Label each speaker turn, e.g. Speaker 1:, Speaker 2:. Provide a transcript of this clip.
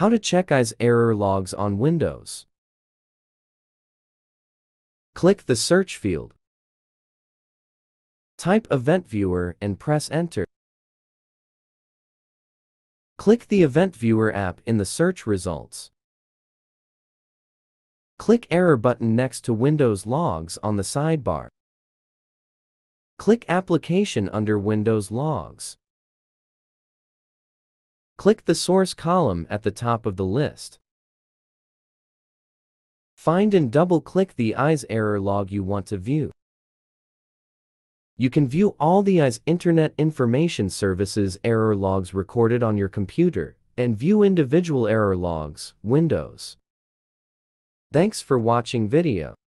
Speaker 1: How to check IS error logs on Windows. Click the search field. Type Event Viewer and press Enter. Click the Event Viewer app in the search results. Click Error button next to Windows Logs on the sidebar. Click Application under Windows Logs. Click the source column at the top of the list. Find and double-click the eyes
Speaker 2: error log you want to view. You can view all the eyes Internet Information Services error logs recorded on your computer and view individual error logs, windows. Thanks for watching video.